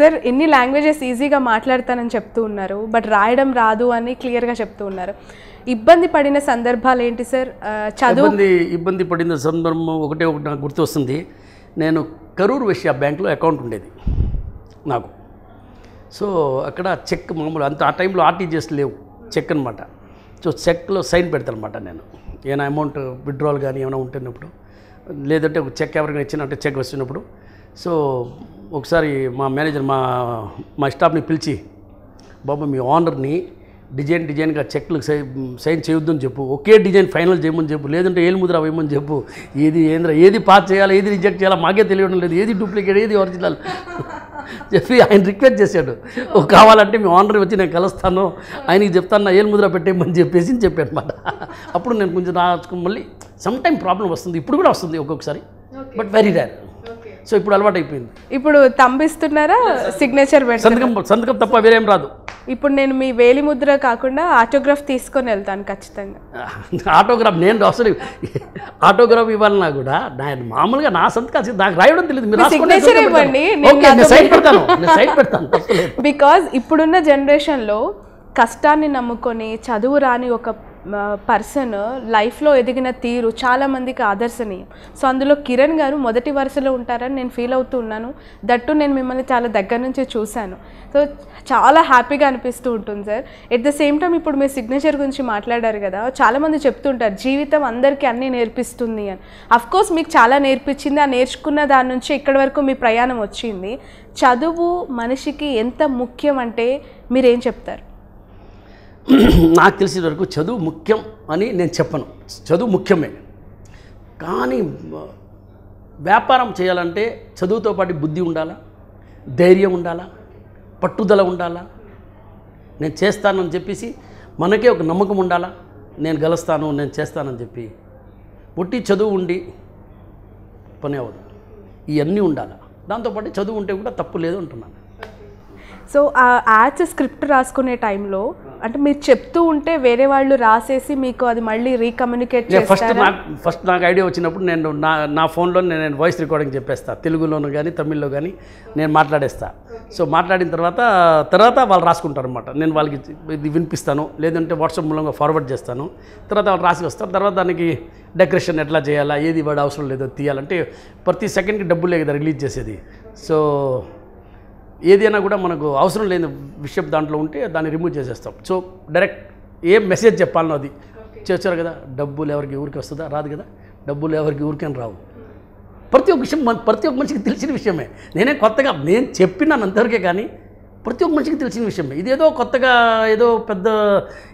sir ఎన్ని languages ఈజీగా మాట్లాడతానని చెప్తూ ఉన్నారు బట్ రాయడం రాదు అని క్లియర్గా చెప్తూ ఉన్నారు ఇబ్బంది పడిన సందర్భాలు ఏంటి సార్ చదువు ఇబ్బంది పడిన సందర్భం ఒకటే ఒకటి నాకు గుర్తొస్తుంది నేను కరూర్ వైశ్య బ్యాంక్లో అకౌంట్ ఉండేది నాకు సో అక్కడ చెక్ మామూలు అంత ఆ టైంలో ఆర్టీజీఎస్ లేవు చెక్ అనమాట సో చెక్లో సైన్ పెడతానమాట నేను ఏమైనా అమౌంట్ విత్డ్రాల్ కానీ ఏమైనా ఉంటున్నప్పుడు లేదంటే ఒక చెక్ ఎవరికైనా ఇచ్చినట్టు చెక్ వచ్చినప్పుడు సో ఒకసారి మా మేనేజర్ మా మా స్టాఫ్ని పిలిచి బాబు మీ ఓనర్ని డిజైన్ డిజైన్గా చెక్లు సైన్ చేయొద్దని చెప్పు ఒకే డిజైన్ ఫైనల్ చేయమని చెప్పు లేదంటే ఏలు ముద్ర వేయమని చెప్పు ఏది ఏంద్ర ఏది పాస్ చేయాలి ఏది రిజెక్ట్ చేయాలి మాకే తెలియడం లేదు ఏది డూప్లికేట్ ఏది ఒరిజినల్ చెప్పి ఆయన రిక్వెస్ట్ చేశాడు కావాలంటే మీ ఓనర్ వచ్చి నేను కలుస్తాను ఆయనకి చెప్తాను నా ఏలు ముద్ర పెట్టేయమని చెప్పేసి చెప్పాను అనమాట అప్పుడు నేను కొంచెం రాసుకుని మళ్ళీ సమ్ టైం ప్రాబ్లం వస్తుంది ఇప్పుడు కూడా వస్తుంది ఒక్కొక్కసారి బట్ వెరీ రేర్ సో ఇప్పుడు అలవాటు అయిపోయింది ఇప్పుడు తంబిస్తున్నారా సిగ్నేచర్ సంతకం సంతకం తప్ప వేరేం రాదు ఇప్పుడు నేను మీ వేలి ముద్ర కాకుండా ఆటోగ్రాఫ్ తీసుకొని వెళ్తాను ఖచ్చితంగా ఆటోగ్రాఫ్ నేను అసలు ఆటోగ్రాఫ్ ఇవ్వాలన్నా కూడా నాయన మామూలుగా నా సంతకం నాకు రాయడం తెలియదు సిగ్నేచర్ ఇవ్వండి సైడ్ పెడతాను సైట్ పెడతాను బికాజ్ ఇప్పుడున్న జనరేషన్లో కష్టాన్ని నమ్ముకొని చదువు రాని ఒక పర్సన్ లైఫ్లో ఎదిగిన తీరు చాలామందికి ఆదర్శనీయం సో అందులో కిరణ్ గారు మొదటి వరుసలో ఉంటారని నేను ఫీల్ అవుతూ ఉన్నాను దట్టు నేను మిమ్మల్ని చాలా దగ్గర నుంచి చూశాను సో చాలా హ్యాపీగా అనిపిస్తూ ఉంటుంది sir at the same time ఇప్పుడు మీ సిగ్నేచర్ గురించి మాట్లాడారు కదా చాలామంది చెప్తుంటారు జీవితం అందరికీ అన్నీ నేర్పిస్తుంది అని అఫ్కోర్స్ మీకు చాలా నేర్పించింది ఆ నేర్చుకున్న దాని నుంచి ఇక్కడి వరకు మీ ప్రయాణం వచ్చింది చదువు మనిషికి ఎంత ముఖ్యం అంటే మీరేం చెప్తారు నాకు తెలిసిన వరకు చదువు ముఖ్యం అని నేను చెప్పను చదువు ముఖ్యమే కానీ వ్యాపారం చేయాలంటే చదువుతో పాటు బుద్ధి ఉండాలా ధైర్యం ఉండాలా పట్టుదల ఉండాలా నేను చేస్తానని చెప్పేసి మనకే ఒక నమ్మకం ఉండాలా నేను గెలుస్తాను నేను చేస్తానని చెప్పి పుట్టి చదువు ఉండి పని అవ్వదు ఇవన్నీ ఉండాలి దాంతోపాటు చదువు ఉంటే కూడా తప్పు లేదు అంటున్నాను సో యాడ్స్ స్క్రిప్ట్ రాసుకునే టైంలో అంటే మీరు చెప్తూ ఉంటే వేరే వాళ్ళు రాసేసి మీకు అది మళ్ళీ రీకమ్యూనికేట్ ఫస్ట్ నాకు ఫస్ట్ నాకు ఐడియా వచ్చినప్పుడు నేను నా నా ఫోన్లో నేను వాయిస్ రికార్డింగ్ చెప్పేస్తా తెలుగులోను కానీ తమిళ్లో కానీ నేను మాట్లాడేస్తా సో మాట్లాడిన తర్వాత తర్వాత వాళ్ళు రాసుకుంటారు అనమాట నేను వాళ్ళకి ఇది వినిపిస్తాను లేదంటే వాట్సాప్ మూలంగా ఫార్వర్డ్ చేస్తాను తర్వాత వాళ్ళు రాసి వస్తారు తర్వాత దానికి డెకరేషన్ ఎట్లా చేయాలా ఏది వాడు అవసరం లేదో తీయాలంటే ప్రతి సెకండ్కి డబ్బులు కదా రిలీజ్ చేసేది సో ఏదైనా కూడా మనకు అవసరం లేని విషయం దాంట్లో ఉంటే దాన్ని రిమూవ్ చేసేస్తాం సో డైరెక్ట్ ఏం మెసేజ్ చెప్పాలనో అది చేస్తారు కదా డబ్బులు ఎవరికి ఊరికి వస్తుందా రాదు కదా డబ్బులు ఎవరికి ఊరికని రావు ప్రతి ఒక్క విషయం ప్రతి ఒక్క మనిషికి తెలిసిన విషయమే నేనే కొత్తగా నేను చెప్పినంతవరకే కానీ ప్రతి ఒక్క మనిషికి తెలిసిన విషయమే ఇదేదో కొత్తగా ఏదో పెద్ద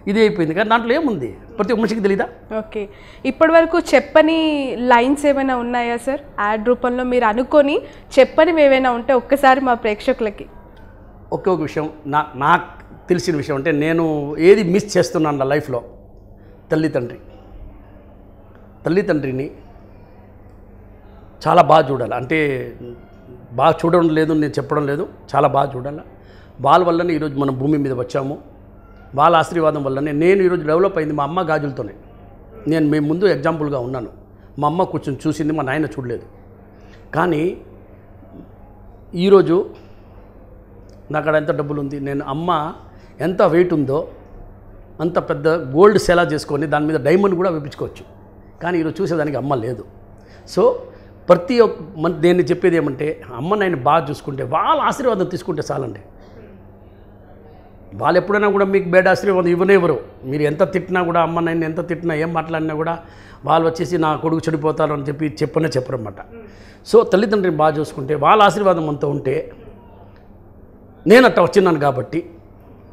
ఇది అయిపోయింది కానీ దాంట్లో ఏముంది ప్రతి ఒక్క మనిషికి తెలీదా ఓకే ఇప్పటి వరకు చెప్పని లైన్స్ ఏమైనా ఉన్నాయా సార్ యాడ్ రూపంలో మీరు అనుకొని చెప్పని ఏమైనా ఉంటే ఒక్కసారి మా ప్రేక్షకులకి ఒకే ఒక విషయం నా నాకు తెలిసిన విషయం అంటే నేను ఏది మిస్ చేస్తున్నాను నా లైఫ్లో తల్లిదండ్రి తల్లిదండ్రిని తల్లి తండ్రిని చాలా బాగా చూడాలి అంటే బాగా చూడడం లేదు నేను చెప్పడం లేదు చాలా బాగా చూడాలి వాళ్ళ వల్లనే ఈరోజు మనం భూమి మీద వచ్చాము వాళ్ళ ఆశీర్వాదం వల్లనే నేను ఈరోజు డెవలప్ అయింది మా అమ్మ గాజులతోనే నేను మేము ముందు ఎగ్జాంపుల్గా ఉన్నాను మా అమ్మ కూర్చొని చూసింది మా నాయన చూడలేదు కానీ ఈరోజు నాకు ఎంత డబ్బులు ఉంది నేను అమ్మ ఎంత వెయిట్ ఉందో అంత పెద్ద గోల్డ్ సెలా చేసుకొని దాని మీద డైమండ్ కూడా వేపించుకోవచ్చు కానీ ఈరోజు చూసేదానికి అమ్మ లేదు సో ప్రతి ఒక్క నేను చెప్పేది ఏమంటే అమ్మ నేను బాగా చూసుకుంటే వాళ్ళ ఆశీర్వాదం తీసుకుంటే చాలండి వాళ్ళు ఎప్పుడైనా కూడా మీకు బేడ్ ఆశీర్వాదం ఇవ్వలేవరు మీరు ఎంత తిట్టినా కూడా అమ్మ నన్ను ఎంత తిట్టినా ఏం మాట్లాడినా కూడా వాళ్ళు వచ్చేసి నా కొడుకు చెడిపోతారు అని చెప్పి చెప్పనే చెప్పరన్నమాట సో తల్లిదండ్రులు బాగా చూసుకుంటే వాళ్ళ ఆశీర్వాదం అంతా ఉంటే నేను అట్ట వచ్చినాను కాబట్టి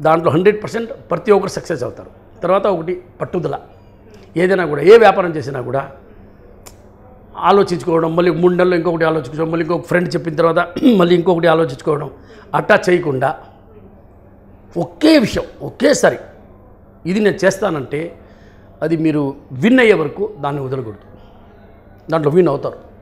దాంట్లో హండ్రెడ్ పర్సెంట్ ప్రతి ఒక్కరు సక్సెస్ అవుతారు తర్వాత ఒకటి పట్టుదల ఏదైనా కూడా ఏ వ్యాపారం చేసినా కూడా ఆలోచించుకోవడం మళ్ళీ మూడు నెలలు ఇంకొకటి ఆలోచించుకోవడం మళ్ళీ ఇంకొక ఫ్రెండ్ చెప్పిన తర్వాత మళ్ళీ ఇంకొకటి ఆలోచించుకోవడం అట్టా చేయకుండా ఒకే విషయం ఒకేసారి ఇది నేను చేస్తానంటే అది మీరు విన్ అయ్యే వరకు దాన్ని వదలకూడదు దాంట్లో విన్ అవుతారు